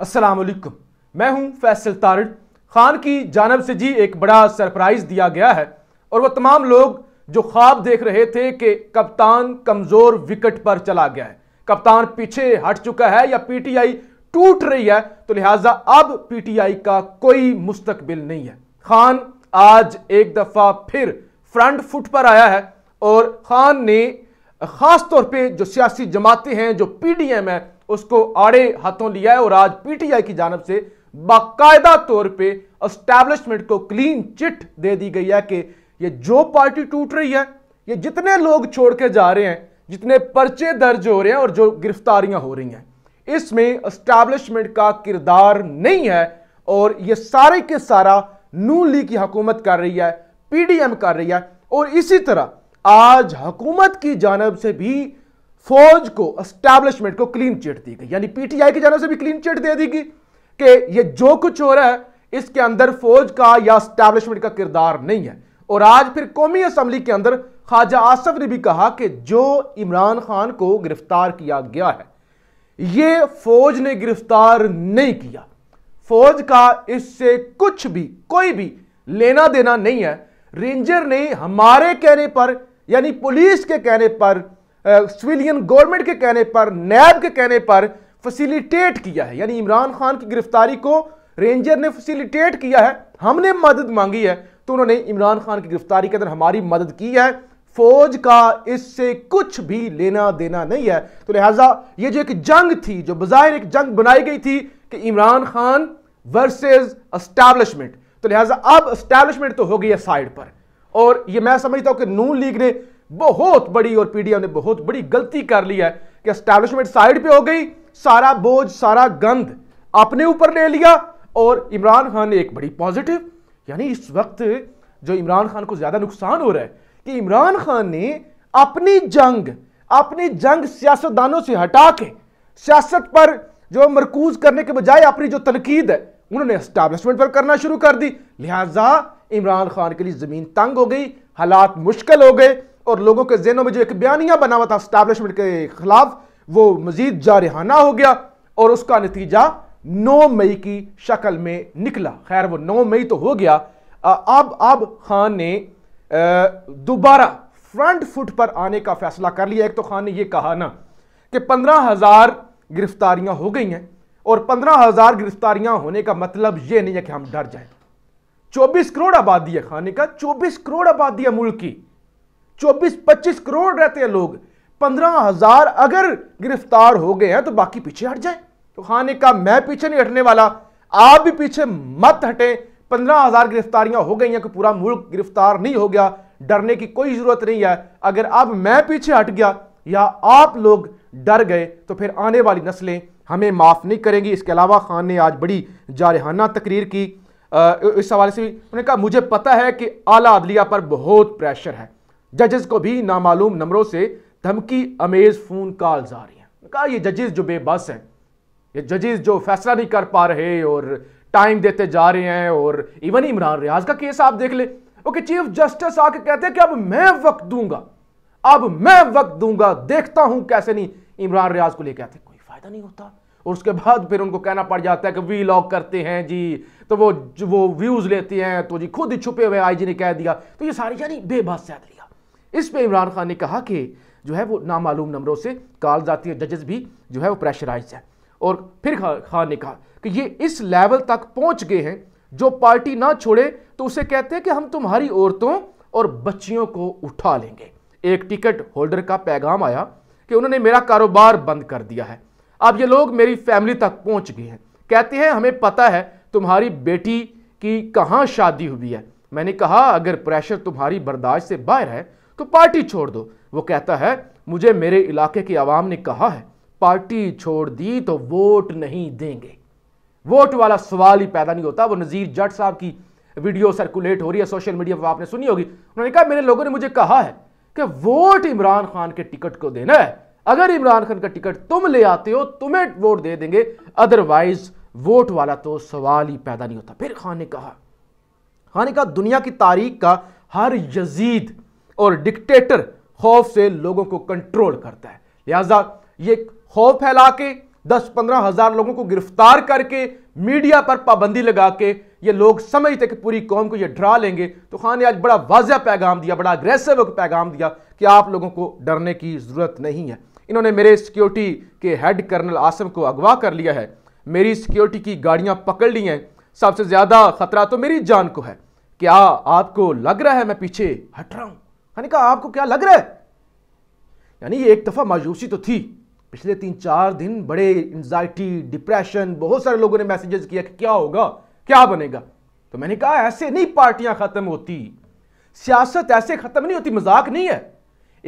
अस्सलाम वालेकुम मैं हूं फैसल तारड़ खान की जानब से जी एक बड़ा सरप्राइज़ दिया गया है और वह तमाम लोग जो ख्वाब देख रहे थे कि कप्तान कमज़ोर विकेट पर चला गया है कप्तान पीछे हट चुका है या पीटीआई टूट रही है तो लिहाजा अब पीटीआई का कोई मुस्तकबिल नहीं है खान आज एक दफ़ा फिर फ्रंट फुट पर आया है और खान ने ख़ास तौर पे जो सियासी जमातें हैं जो पीडीएम है उसको आड़े हाथों लिया है और आज पीटीआई की जानब से बाकायदा तौर पे अस्टैब्लिशमेंट को क्लीन चिट दे दी गई है कि ये जो पार्टी टूट रही है ये जितने लोग छोड़ के जा रहे हैं जितने पर्चे दर्ज हो रहे हैं और जो गिरफ्तारियां हो रही हैं इसमें अस्टैब्लिशमेंट का किरदार नहीं है और ये सारे के सारा नू लीग की हकूमत कर रही है पीडीएम कर रही है और इसी तरह आज हुकूमत की जानब से भी फौज को एस्टैब्लिशमेंट को क्लीन चिट दी गई यानी पीटीआई की जानव से भी क्लीन चिट दे दी गई कि ये जो कुछ हो रहा है इसके अंदर फौज का या एस्टैब्लिशमेंट का किरदार नहीं है और आज फिर कौमी असम्बली के अंदर ख्वाजा आसफ ने भी कहा कि जो इमरान खान को गिरफ्तार किया गया है ये फौज ने गिरफ्तार नहीं किया फौज का इससे कुछ भी कोई भी लेना देना नहीं है रेंजर ने हमारे कहने पर यानी पुलिस के कहने पर सिविलियन गवर्नमेंट के कहने पर नैब के कहने पर फैसिलिटेट किया है यानी इमरान खान की गिरफ्तारी को रेंजर ने फैसिलिटेट किया है हमने मदद मांगी है तो उन्होंने इमरान खान की गिरफ्तारी के अंदर हमारी मदद की है फौज का इससे कुछ भी लेना देना नहीं है तो लिहाजा ये जो एक जंग थी जो बाहर एक जंग बनाई गई थी कि इमरान खान वर्सेस अस्टैब्लिशमेंट तो लिहाजा अब अस्टैब्लिशमेंट तो हो गई है साइड पर और ये मैं समझता हूं कि नून लीग ने बहुत बड़ी और पीडीएम ने बहुत बड़ी गलती कर ली है कि स्टैब्लिशमेंट साइड पे हो गई सारा बोझ सारा गंद अपने ऊपर ले लिया और इमरान खान ने एक बड़ी पॉजिटिव यानी इस वक्त जो इमरान खान को ज्यादा नुकसान हो रहा है कि इमरान खान ने अपनी जंग अपनी जंग सियासतदानों से हटा के सियासत पर जो मरकूज करने के बजाय अपनी जो तनकीद है उन्होंने एस्टैब्लिशमेंट पर करना शुरू कर दी लिहाजा इमरान खान के लिए जमीन तंग हो गई हालात मुश्किल हो गए और लोगों के जहनों में जो एक बयानिया बना हुआ था स्टैब्लिशमेंट के खिलाफ वो मजीद जारहाना हो गया और उसका नतीजा नौ मई की शक्ल में निकला खैर वो नौ मई तो हो गया अब अब खान ने दोबारा फ्रंट फुट पर आने का फैसला कर लिया एक तो खान ने यह कहा ना कि पंद्रह हजार गिरफ्तारियां हो गई हैं और पंद्रह हजार गिरफ्तारियां होने का मतलब यह नहीं है कि हम डर जाए चौबीस करोड़ आबादी है खाने का चौबीस करोड़ आबादी है मुल्क की चौबीस पच्चीस करोड़ रहते हैं लोग पंद्रह हजार अगर गिरफ्तार हो गए हैं तो बाकी पीछे हट जाए तो खान ने कहा मैं पीछे नहीं हटने वाला आप भी पीछे मत हटें पंद्रह हजार गिरफ्तारियां हो गई हैं कि पूरा मुल्क गिरफ्तार नहीं हो गया डरने की कोई जरूरत नहीं है अगर अब मैं पीछे हट गया या आप लोग डर गए तो फिर आने वाली नस्लें हमें माफ़ नहीं करेंगी इसके अलावा खान ने आज बड़ी जारहाना तकरीर की आ, इस हवाले से भी उन्होंने कहा मुझे पता है कि आला अदलिया पर बहुत प्रेशर है जजेस को भी नामालूम नंबरों से धमकी अमेज फोन कॉल आ रही हैं कहा ये जजेस जो बेबस हैं ये जजेस जो फैसला नहीं कर पा रहे और टाइम देते जा रहे हैं और इवन इमरान रियाज का केस आप देख ले ओके चीफ जस्टिस आके कहते हैं कि अब मैं वक्त दूंगा अब मैं वक्त दूंगा देखता हूं कैसे नहीं इमरान रियाज को लेकर आते कोई फायदा नहीं होता और उसके बाद फिर उनको कहना पड़ जाता है कि वी लॉक करते हैं जी तो वो वो व्यूज लेते हैं तो जी खुद ही छुपे हुए आईजी ने कह दिया तो ये सारी यानी बेबस सैदली इस पर इमरान खान ने कहा कि जो है वो नामालूम नंबरों से काल जाती है जजेस भी जो है वो प्रेशराइज है और फिर खान ने कहा कि ये इस लेवल तक पहुंच गए हैं जो पार्टी ना छोड़े तो उसे कहते हैं कि हम तुम्हारी औरतों और बच्चियों को उठा लेंगे एक टिकट होल्डर का पैगाम आया कि उन्होंने मेरा कारोबार बंद कर दिया है अब ये लोग मेरी फैमिली तक पहुंच गए हैं कहते हैं हमें पता है तुम्हारी बेटी की कहाँ शादी हुई है मैंने कहा अगर प्रेशर तुम्हारी बर्दाश्त से बाहर है तो पार्टी छोड़ दो वो कहता है मुझे मेरे इलाके की आवाम ने कहा है पार्टी छोड़ दी तो वोट नहीं देंगे वोट वाला सवाल ही पैदा नहीं होता वो नज़ीर जट साहब की वीडियो सर्कुलेट हो रही है सोशल मीडिया पर आपने सुनी होगी उन्होंने कहा मेरे लोगों ने मुझे कहा है कि वोट इमरान खान के टिकट को देना है अगर इमरान खान का टिकट तुम ले आते हो तुम्हें वोट दे देंगे अदरवाइज वोट वाला तो सवाल ही पैदा नहीं होता फिर खान ने कहा खान ने कहा दुनिया की तारीख का हर यजीद और डिक्टेटर खौफ से लोगों को कंट्रोल करता है लिहाजा ये खौफ फैला के दस पंद्रह हजार लोगों को गिरफ्तार करके मीडिया पर पाबंदी लगा के ये लोग समझते कि पूरी कौम को ये डरा लेंगे तो खान ने आज बड़ा वाजह पैगाम दिया बड़ा अग्रेसिव पैगाम दिया कि आप लोगों को डरने की ज़रूरत नहीं है इन्होंने मेरे सिक्योरिटी के हेड कर्नल आसम को अगवा कर लिया है मेरी सिक्योरिटी की गाड़ियां पकड़ ली हैं सबसे ज़्यादा खतरा तो मेरी जान को है क्या आपको लग रहा है मैं पीछे हट रहा हूं मैंने कहा आपको क्या लग रहा है यानी ये एक दफ़ा मायूसी तो थी पिछले तीन चार दिन बड़े एंजाइटी डिप्रेशन बहुत सारे लोगों ने मैसेजेस किया कि क्या होगा क्या बनेगा तो मैंने कहा ऐसे नहीं पार्टियां ख़त्म होती सियासत ऐसे ख़त्म नहीं होती मजाक नहीं है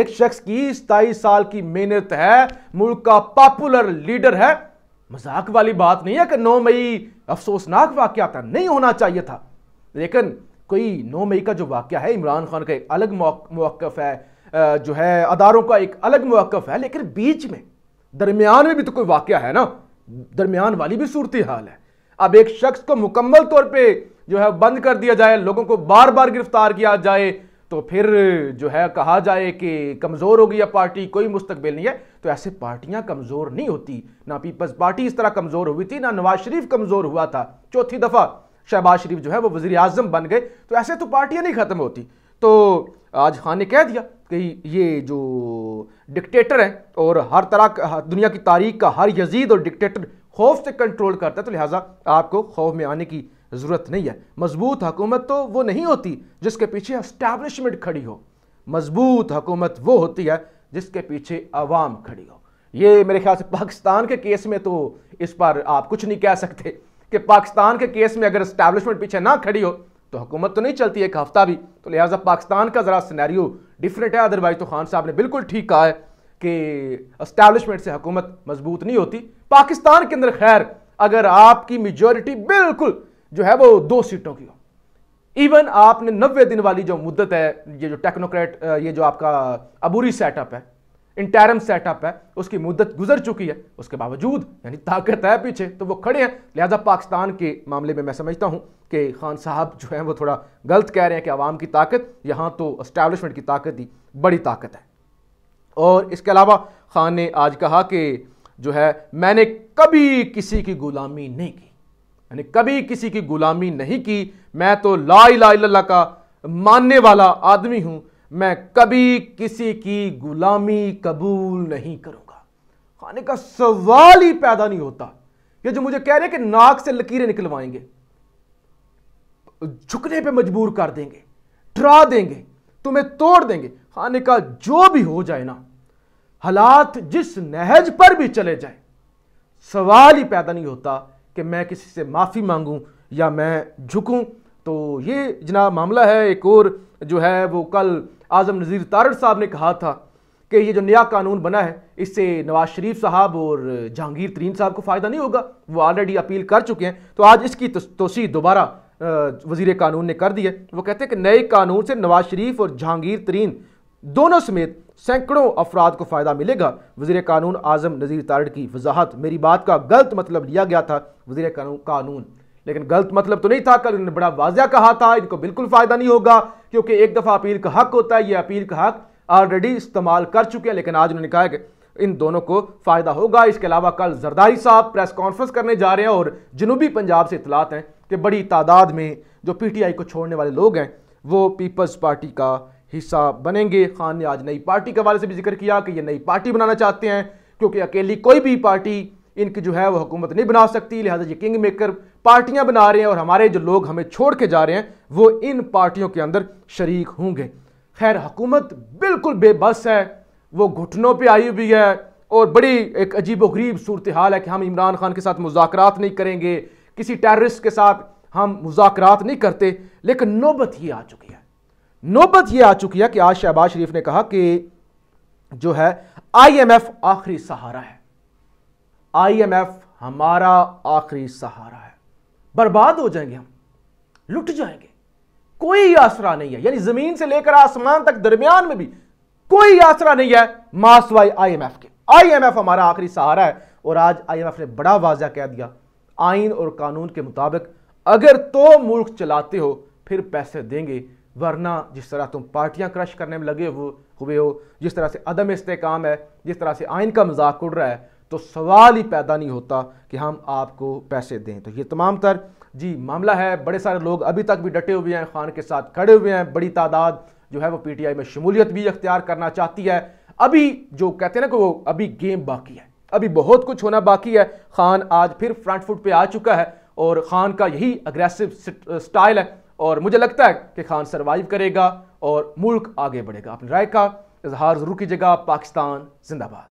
एक शख्स की सताईस साल की मेहनत है मुल्क का पॉपुलर लीडर है मजाक वाली बात नहीं है कि नौ मई अफसोसनाक वाक्य था नहीं होना चाहिए था लेकिन कोई नौ मई का जो वाक़ है इमरान खान का एक अलग मौक़ है जो है अदारों का एक अलग मौक़ है लेकिन बीच में दरमियान में भी तो कोई वाक़ है ना दरमियान वाली भी सूरत हाल है अब एक शख्स को मुकम्मल तौर पर जो है बंद कर दिया जाए लोगों को बार बार गिरफ्तार किया जाए तो फिर जो है कहा जाए कि कमज़ोर हो गई पार्टी कोई मुस्तकबिल नहीं है तो ऐसे पार्टियां कमज़ोर नहीं होती ना पीपल्स पार्टी इस तरह कमज़ोर हुई थी ना नवाज शरीफ कमज़ोर हुआ था चौथी दफ़ा शहबाज शरीफ जो है वो वजी अजम बन गए तो ऐसे तो पार्टियाँ नहीं ख़त्म होती तो आज खान ने कह दिया कि ये जो डिक्टेटर हैं और हर तरह दुनिया की तारीख का हर यजीद और डिक्टेटर खौफ से कंट्रोल करता है तो लिहाजा आपको खौफ में आने की ज़रूरत नहीं है मजबूत हुकूमत तो वो नहीं होती जिसके पीछे इस्टेबलिशमेंट खड़ी हो मजबूत हुकूमत वो होती है जिसके पीछे आवाम खड़ी हो ये मेरे ख्याल से पाकिस्तान के केस में तो इस पर आप कुछ नहीं कह सकते कि पाकिस्तान के केस में अगर इस्टेब्लिशमेंट पीछे ना खड़ी हो तो हुकूमत तो नहीं चलती एक हफ्ता भी तो लिहाजा पाकिस्तान का ज़रा सिनेरियो डिफरेंट है अदरवाइज तो खान साहब ने बिल्कुल ठीक कहा है कि इस्टेब्लिशमेंट से हुकूमत मजबूत नहीं होती पाकिस्तान के अंदर खैर अगर आपकी मेजोरिटी बिल्कुल जो है वो दो सीटों की हो इवन आपने नब्बे दिन वाली जो मुद्दत है ये जो टेक्नोक्रेट ये जो आपका अबूरी सेटअप है इंटरम सेटअप है उसकी मुद्दत गुजर चुकी है उसके बावजूद यानी ताकत है पीछे तो वो खड़े हैं लिहाजा पाकिस्तान के मामले में मैं समझता हूँ कि खान साहब जो है वो थोड़ा गलत कह रहे हैं कि आवाम की ताकत यहाँ तो इस्टेबलिशमेंट की ताकत ही बड़ी ताकत है और इसके अलावा खान ने आज कहा कि जो है मैंने कभी किसी की गुलामी नहीं की मैंने कभी किसी की गुलामी नहीं की मैं तो ला ला का मानने वाला आदमी हूँ मैं कभी किसी की गुलामी कबूल नहीं करूंगा खाने का सवाल ही पैदा नहीं होता ये जो मुझे कह रहे हैं कि नाक से लकीरें निकलवाएंगे झुकने पे मजबूर कर देंगे डरा देंगे तुम्हें तोड़ देंगे खाने का जो भी हो जाए ना हालात जिस नहज पर भी चले जाए सवाल ही पैदा नहीं होता कि मैं किसी से माफ़ी मांगूं या मैं झुकूं तो ये जना मामला है एक और जो है वो कल आजम नज़ीर तारड़ साहब ने कहा था कि ये जो नया कानून बना है इससे नवाज शरीफ साहब और जहांगीर तरीन साहब को फ़ायदा नहीं होगा वो ऑलरेडी अपील कर चुके हैं तो आज इसकी तोसी दोबारा वजीर कानून ने कर दी है वो कहते हैं कि नए कानून से नवाज शरीफ और जहांगीर तरीन दोनों समेत सैकड़ों अफराद को फ़ायदा मिलेगा वजीर कानून आजम नज़ीर तारड़ की वजाहत मेरी बात का गलत मतलब लिया गया था वजीर कानून लेकिन गलत मतलब तो नहीं था कल उन्होंने बड़ा वाजिया कहा था इनको बिल्कुल फ़ायदा नहीं होगा क्योंकि एक दफ़ा अपील का हक होता है ये अपील का हक ऑलरेडी इस्तेमाल कर चुके हैं लेकिन आज उन्होंने कहा कि इन दोनों को फ़ायदा होगा इसके अलावा कल जरदारी साहब प्रेस कॉन्फ्रेंस करने जा रहे हैं और जनूबी पंजाब से इतलात हैं कि बड़ी तादाद में जो पीटीआई को छोड़ने वाले लोग हैं वो पीपल्स पार्टी का हिस्सा बनेंगे खान ने आज नई पार्टी के हवाले से भी जिक्र किया कि ये नई पार्टी बनाना चाहते हैं क्योंकि अकेली कोई भी पार्टी इनकी जो है वो हुकूमत नहीं बना सकती लिहाजा ये किंग मेकर पार्टियाँ बना रहे हैं और हमारे जो लोग हमें छोड़ के जा रहे हैं वो इन पार्टियों के अंदर शरीक होंगे खैर हुकूमत बिल्कुल बेबस है वो घुटनों पर आई हुई है और बड़ी एक अजीब गरीब सूरत हाल है कि हम इमरान खान के साथ मुजाकरात नहीं करेंगे किसी टेररिस्ट के साथ हम मुजाकरात नहीं करते लेकिन नौबत ये आ चुकी है नौबत ये आ चुकी है कि आज शहबाज शरीफ ने कहा कि जो है आईएमएफ आखिरी सहारा है आईएमएफ हमारा आखिरी सहारा है बर्बाद हो जाएंगे हम लुट जाएंगे कोई आसरा नहीं है यानी जमीन से लेकर आसमान तक दरमियान में भी कोई आसरा नहीं है मासवाई आईएमएफ के आईएमएफ हमारा आखिरी सहारा है और आज आईएमएफ ने बड़ा वाजा कह दिया आइन और कानून के मुताबिक अगर तो मुल्क चलाते हो फिर पैसे देंगे वरना जिस तरह तुम पार्टियां क्रश करने में लगे हुए हो जिस तरह से अदम इसकाम है जिस तरह से आइन का मजाक उड़ रहा है तो सवाल ही पैदा नहीं होता कि हम आपको पैसे दें तो ये तमाम तर जी मामला है बड़े सारे लोग अभी तक भी डटे हुए हैं खान के साथ खड़े हुए हैं बड़ी तादाद जो है वो पीटीआई में शमूलियत भी अख्तियार करना चाहती है अभी जो कहते हैं ना कि वो अभी गेम बाकी है अभी बहुत कुछ होना बाकी है खान आज फिर फ्रंट फुट पर आ चुका है और खान का यही अग्रेसिव स्टाइल है और मुझे लगता है कि खान सर्वाइव करेगा और मुल्क आगे बढ़ेगा अपनी राय का इजहार जरूर कीजिएगा पाकिस्तान जिंदाबाद